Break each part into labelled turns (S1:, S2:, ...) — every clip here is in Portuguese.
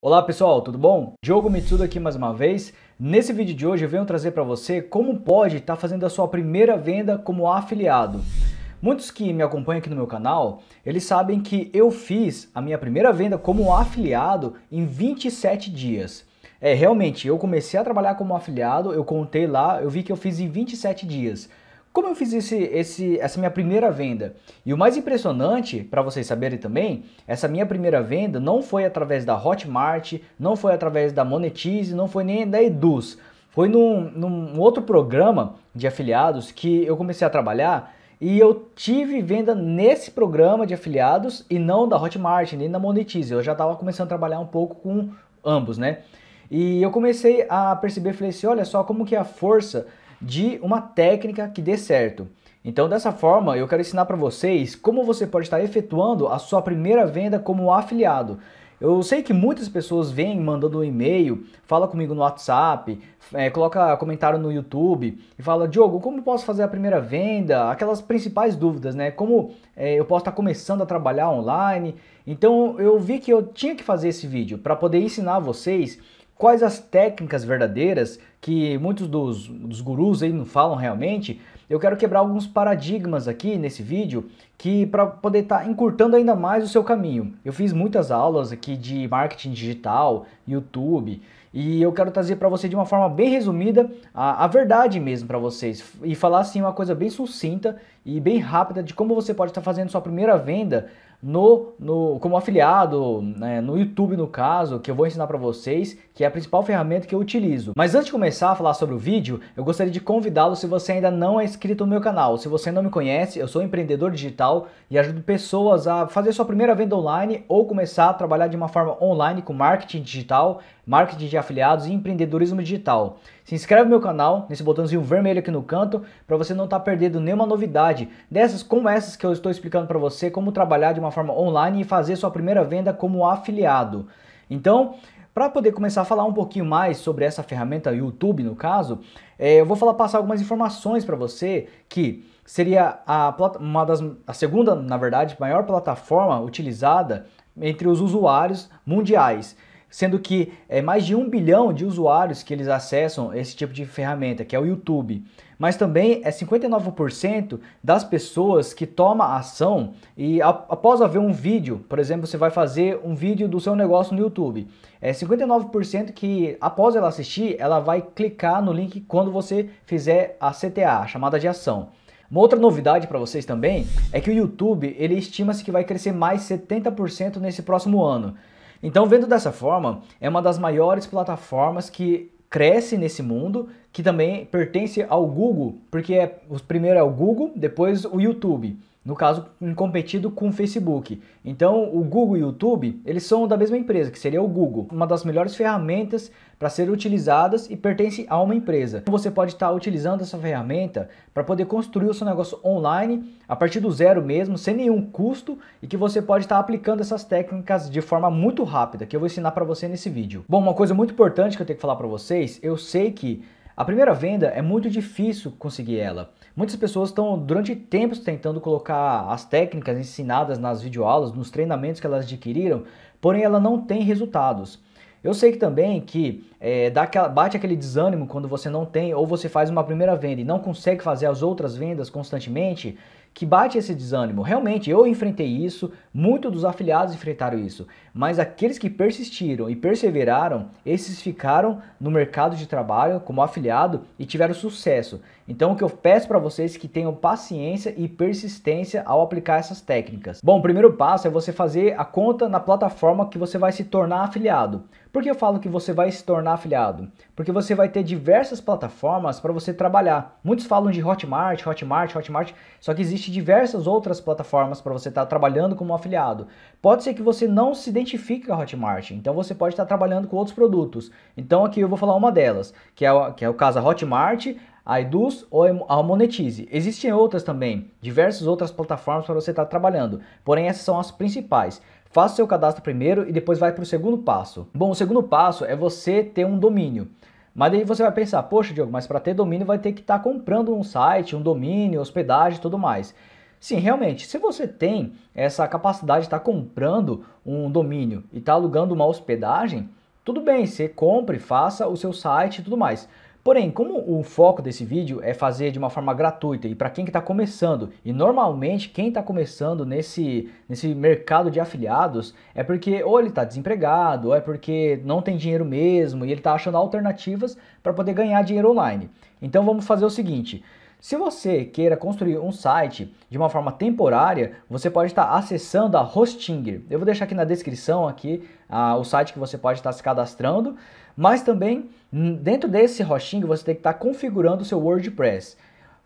S1: Olá pessoal, tudo bom? Diogo Mitsudo aqui mais uma vez. Nesse vídeo de hoje eu venho trazer para você como pode estar tá fazendo a sua primeira venda como afiliado. Muitos que me acompanham aqui no meu canal, eles sabem que eu fiz a minha primeira venda como afiliado em 27 dias. É, realmente, eu comecei a trabalhar como afiliado, eu contei lá, eu vi que eu fiz em 27 dias. Como eu fiz esse, esse, essa minha primeira venda? E o mais impressionante, para vocês saberem também, essa minha primeira venda não foi através da Hotmart, não foi através da Monetize, não foi nem da Eduz. Foi num, num outro programa de afiliados que eu comecei a trabalhar e eu tive venda nesse programa de afiliados e não da Hotmart, nem da Monetize. Eu já estava começando a trabalhar um pouco com ambos, né? E eu comecei a perceber, falei assim, olha só como que é a força de uma técnica que dê certo. Então, dessa forma, eu quero ensinar para vocês como você pode estar efetuando a sua primeira venda como afiliado. Eu sei que muitas pessoas vêm mandando um e-mail, fala comigo no WhatsApp, é, coloca comentário no YouTube e fala, Diogo, como posso fazer a primeira venda? Aquelas principais dúvidas, né? Como é, eu posso estar começando a trabalhar online? Então eu vi que eu tinha que fazer esse vídeo para poder ensinar vocês quais as técnicas verdadeiras que muitos dos, dos gurus aí não falam realmente, eu quero quebrar alguns paradigmas aqui nesse vídeo que para poder estar tá encurtando ainda mais o seu caminho. Eu fiz muitas aulas aqui de marketing digital, YouTube, e eu quero trazer para você de uma forma bem resumida a, a verdade mesmo para vocês e falar assim uma coisa bem sucinta e bem rápida de como você pode estar tá fazendo sua primeira venda no, no como afiliado, né, no YouTube no caso, que eu vou ensinar para vocês, que é a principal ferramenta que eu utilizo. Mas antes de começar a falar sobre o vídeo, eu gostaria de convidá-lo se você ainda não é inscrito no meu canal. Se você não me conhece, eu sou empreendedor digital e ajudo pessoas a fazer sua primeira venda online ou começar a trabalhar de uma forma online com marketing digital, marketing de afiliados e empreendedorismo digital. Se inscreve no meu canal, nesse botãozinho vermelho aqui no canto, para você não estar tá perdendo nenhuma novidade dessas como essas que eu estou explicando para você, como trabalhar de uma forma online e fazer sua primeira venda como afiliado. Então, para poder começar a falar um pouquinho mais sobre essa ferramenta YouTube, no caso, é, eu vou falar passar algumas informações para você que seria a, uma das, a segunda, na verdade, maior plataforma utilizada entre os usuários mundiais sendo que é mais de um bilhão de usuários que eles acessam esse tipo de ferramenta, que é o YouTube. Mas também é 59% das pessoas que toma ação e após haver um vídeo, por exemplo, você vai fazer um vídeo do seu negócio no YouTube. É 59% que após ela assistir, ela vai clicar no link quando você fizer a CTA, a chamada de ação. Uma outra novidade para vocês também é que o YouTube, ele estima-se que vai crescer mais 70% nesse próximo ano. Então, vendo dessa forma, é uma das maiores plataformas que cresce nesse mundo, que também pertence ao Google, porque é, o primeiro é o Google, depois o YouTube no caso competido com o Facebook. Então o Google e o YouTube eles são da mesma empresa, que seria o Google, uma das melhores ferramentas para serem utilizadas e pertence a uma empresa. Então, você pode estar tá utilizando essa ferramenta para poder construir o seu negócio online a partir do zero mesmo, sem nenhum custo e que você pode estar tá aplicando essas técnicas de forma muito rápida, que eu vou ensinar para você nesse vídeo. Bom, uma coisa muito importante que eu tenho que falar para vocês, eu sei que a primeira venda é muito difícil conseguir ela. Muitas pessoas estão durante tempos tentando colocar as técnicas ensinadas nas videoaulas, nos treinamentos que elas adquiriram, porém ela não tem resultados. Eu sei que também que é, dá aquela, bate aquele desânimo quando você não tem ou você faz uma primeira venda e não consegue fazer as outras vendas constantemente que bate esse desânimo. Realmente, eu enfrentei isso, muitos dos afiliados enfrentaram isso, mas aqueles que persistiram e perseveraram, esses ficaram no mercado de trabalho como afiliado e tiveram sucesso. Então, o que eu peço para vocês é que tenham paciência e persistência ao aplicar essas técnicas. Bom, o primeiro passo é você fazer a conta na plataforma que você vai se tornar afiliado. Por que eu falo que você vai se tornar afiliado? Porque você vai ter diversas plataformas para você trabalhar. Muitos falam de Hotmart, Hotmart, Hotmart, só que existe diversas outras plataformas para você estar tá trabalhando como afiliado. Pode ser que você não se identifique com a Hotmart, então você pode estar tá trabalhando com outros produtos. Então aqui eu vou falar uma delas, que é, que é o caso da Hotmart, a Eduz ou a Monetize. Existem outras também, diversas outras plataformas para você estar tá trabalhando, porém essas são as principais. Faça o seu cadastro primeiro e depois vai para o segundo passo. Bom, o segundo passo é você ter um domínio. Mas daí você vai pensar, poxa Diogo, mas para ter domínio vai ter que estar tá comprando um site, um domínio, hospedagem e tudo mais. Sim, realmente, se você tem essa capacidade de estar tá comprando um domínio e estar tá alugando uma hospedagem, tudo bem, você compre, faça o seu site e tudo mais. Porém, como o foco desse vídeo é fazer de uma forma gratuita e para quem está que tá começando, e normalmente quem está começando nesse, nesse mercado de afiliados é porque ou ele está desempregado, ou é porque não tem dinheiro mesmo e ele está achando alternativas para poder ganhar dinheiro online. Então vamos fazer o seguinte. Se você queira construir um site de uma forma temporária, você pode estar acessando a Hostinger. Eu vou deixar aqui na descrição aqui ah, o site que você pode estar se cadastrando. Mas também, dentro desse hosting, você tem que estar tá configurando o seu WordPress.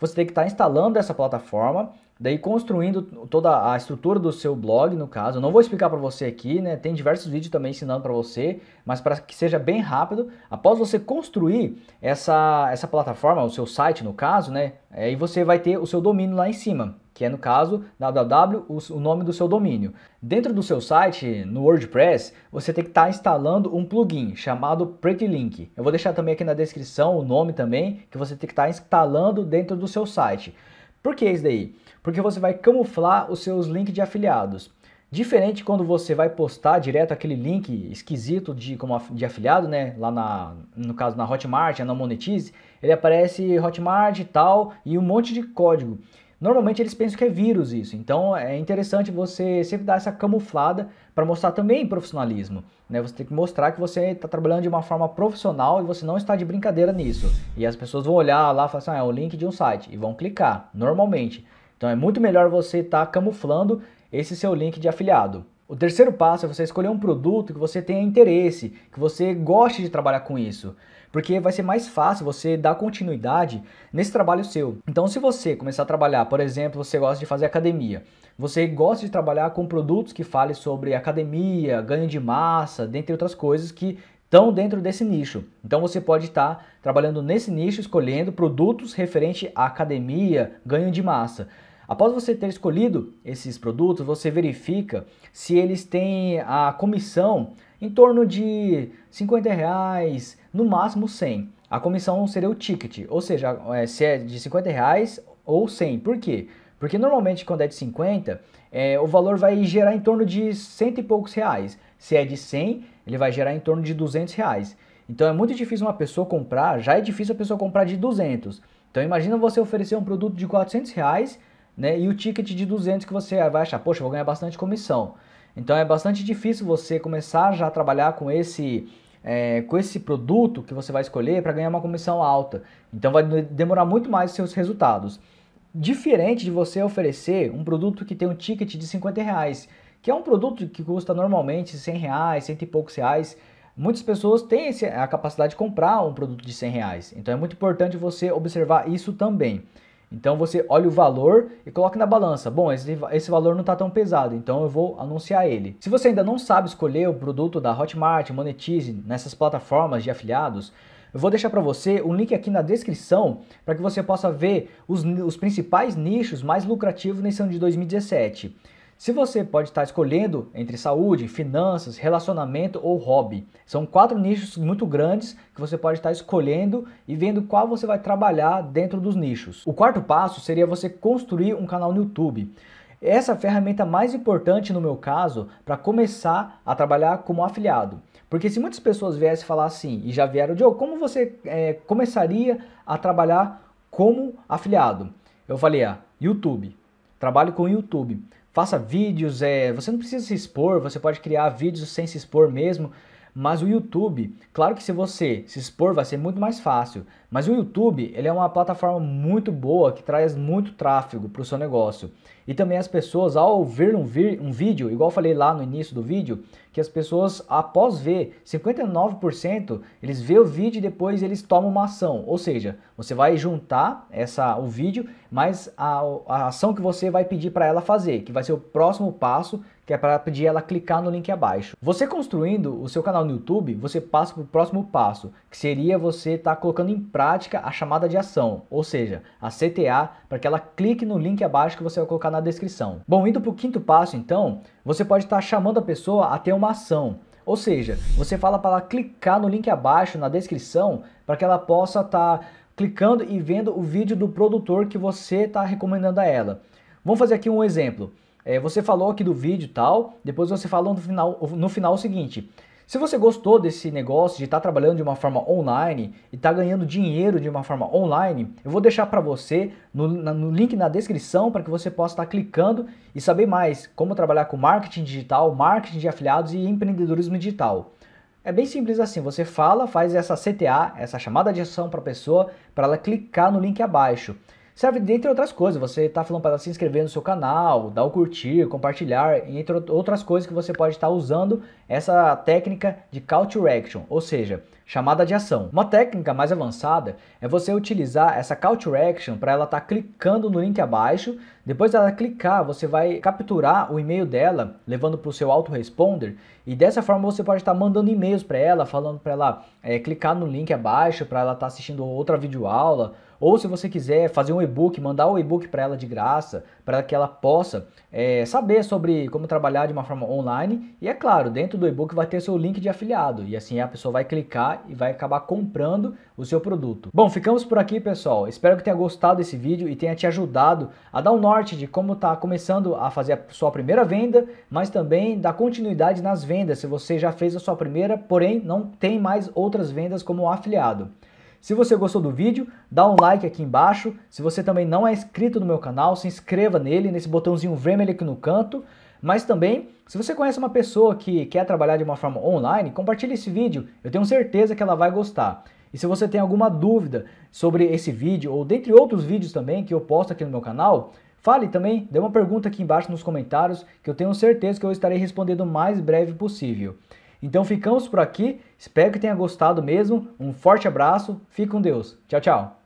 S1: Você tem que estar tá instalando essa plataforma Daí construindo toda a estrutura do seu blog, no caso, eu não vou explicar para você aqui, né? Tem diversos vídeos também ensinando para você, mas para que seja bem rápido, após você construir essa, essa plataforma, o seu site no caso, né? Aí você vai ter o seu domínio lá em cima, que é no caso www, o nome do seu domínio. Dentro do seu site, no WordPress, você tem que estar tá instalando um plugin chamado Pretty Link. Eu vou deixar também aqui na descrição o nome também que você tem que estar tá instalando dentro do seu site. Por que isso daí? Porque você vai camuflar os seus links de afiliados. Diferente quando você vai postar direto aquele link esquisito de, como de afiliado, né? Lá na, no caso na Hotmart, na Monetize, ele aparece Hotmart e tal e um monte de código. Normalmente eles pensam que é vírus isso, então é interessante você sempre dar essa camuflada para mostrar também profissionalismo. Né? Você tem que mostrar que você está trabalhando de uma forma profissional e você não está de brincadeira nisso. E as pessoas vão olhar lá e falar assim: ah, é o link de um site e vão clicar, normalmente. Então é muito melhor você estar tá camuflando esse seu link de afiliado. O terceiro passo é você escolher um produto que você tenha interesse, que você goste de trabalhar com isso porque vai ser mais fácil você dar continuidade nesse trabalho seu. Então, se você começar a trabalhar, por exemplo, você gosta de fazer academia, você gosta de trabalhar com produtos que falem sobre academia, ganho de massa, dentre outras coisas que estão dentro desse nicho. Então você pode estar tá trabalhando nesse nicho, escolhendo produtos referente à academia, ganho de massa. Após você ter escolhido esses produtos, você verifica se eles têm a comissão em torno de 50 reais, no máximo 100. A comissão seria o ticket, ou seja, é, se é de 50 reais ou 100. Por quê? Porque normalmente quando é de 50, é, o valor vai gerar em torno de cento e poucos reais. Se é de 100, ele vai gerar em torno de 200 reais. Então é muito difícil uma pessoa comprar, já é difícil a pessoa comprar de 200. Então imagina você oferecer um produto de 400 reais né, e o ticket de 200 que você vai achar, poxa, vou ganhar bastante comissão. Então é bastante difícil você começar já a trabalhar com esse é, com esse produto que você vai escolher para ganhar uma comissão alta. Então vai demorar muito mais os seus resultados. Diferente de você oferecer um produto que tem um ticket de 50 reais, que é um produto que custa normalmente 100 reais, 100 e poucos reais. Muitas pessoas têm a capacidade de comprar um produto de 100 reais. Então é muito importante você observar isso também. Então você olha o valor e coloca na balança. Bom, esse, esse valor não está tão pesado, então eu vou anunciar ele. Se você ainda não sabe escolher o produto da Hotmart, Monetize, nessas plataformas de afiliados, eu vou deixar para você um link aqui na descrição para que você possa ver os, os principais nichos mais lucrativos nesse ano de 2017. Se você pode estar escolhendo entre saúde, finanças, relacionamento ou hobby, são quatro nichos muito grandes que você pode estar escolhendo e vendo qual você vai trabalhar dentro dos nichos. O quarto passo seria você construir um canal no YouTube. Essa é ferramenta mais importante no meu caso para começar a trabalhar como afiliado. Porque se muitas pessoas viessem falar assim e já vieram, Joe, como você é, começaria a trabalhar como afiliado? Eu falei, ah, YouTube. Trabalho com YouTube faça vídeos, é, você não precisa se expor, você pode criar vídeos sem se expor mesmo. Mas o YouTube, claro que se você se expor vai ser muito mais fácil, mas o YouTube, ele é uma plataforma muito boa que traz muito tráfego para o seu negócio. E também as pessoas ao ver um, um vídeo, igual eu falei lá no início do vídeo, que as pessoas após ver, 59% eles vê o vídeo e depois eles tomam uma ação, ou seja, você vai juntar essa o vídeo, mas a, a ação que você vai pedir para ela fazer, que vai ser o próximo passo que é para pedir ela clicar no link abaixo. Você construindo o seu canal no YouTube, você passa para o próximo passo, que seria você estar tá colocando em prática a chamada de ação, ou seja, a CTA, para que ela clique no link abaixo que você vai colocar na descrição. Bom, indo para o quinto passo então, você pode estar tá chamando a pessoa a ter uma ação, ou seja, você fala para ela clicar no link abaixo na descrição para que ela possa estar tá clicando e vendo o vídeo do produtor que você está recomendando a ela. Vamos fazer aqui um exemplo. É, você falou aqui do vídeo e tal, depois você falou no final, no final o seguinte. Se você gostou desse negócio de estar tá trabalhando de uma forma online e estar tá ganhando dinheiro de uma forma online, eu vou deixar para você no, na, no, link na descrição para que você possa estar tá clicando e saber mais como trabalhar com marketing digital, marketing de afiliados e empreendedorismo digital. É bem simples assim, você fala, faz essa CTA, essa chamada de ação para a pessoa, para ela clicar no link abaixo. Serve dentre outras coisas, você está falando para se inscrever no seu canal, dar o curtir, compartilhar, entre outras coisas que você pode estar tá usando essa técnica de call to action, ou seja, chamada de ação. Uma técnica mais avançada é você utilizar essa call to action para ela estar tá clicando no link abaixo, depois dela clicar, você vai capturar o e-mail dela, levando para o seu autoresponder, e dessa forma você pode estar tá mandando e-mails para ela, falando para ela é, clicar no link abaixo para ela estar tá assistindo outra videoaula, ou se você quiser fazer um e-book, mandar o um e-book para ela de graça, para que ela possa é, saber sobre como trabalhar de uma forma online. E é claro, dentro do e-book vai ter seu link de afiliado, e assim a pessoa vai clicar e vai acabar comprando o seu produto. Bom, ficamos por aqui, pessoal. Espero que tenha gostado desse vídeo e tenha te ajudado a dar um nome norte de como está começando a fazer a sua primeira venda, mas também da continuidade nas vendas, se você já fez a sua primeira, porém não tem mais outras vendas como afiliado. Se você gostou do vídeo, dá um like aqui embaixo. Se você também não é inscrito no meu canal, se inscreva nele, nesse botãozinho vermelho aqui no canto. Mas também, se você conhece uma pessoa que quer trabalhar de uma forma online, compartilhe esse vídeo, eu tenho certeza que ela vai gostar. E se você tem alguma dúvida sobre esse vídeo ou dentre outros vídeos também que eu posto aqui no meu canal, Fale também, dê uma pergunta aqui embaixo nos comentários que eu tenho certeza que eu estarei respondendo o mais breve possível. Então ficamos por aqui, espero que tenha gostado mesmo, um forte abraço, fique com Deus, tchau tchau!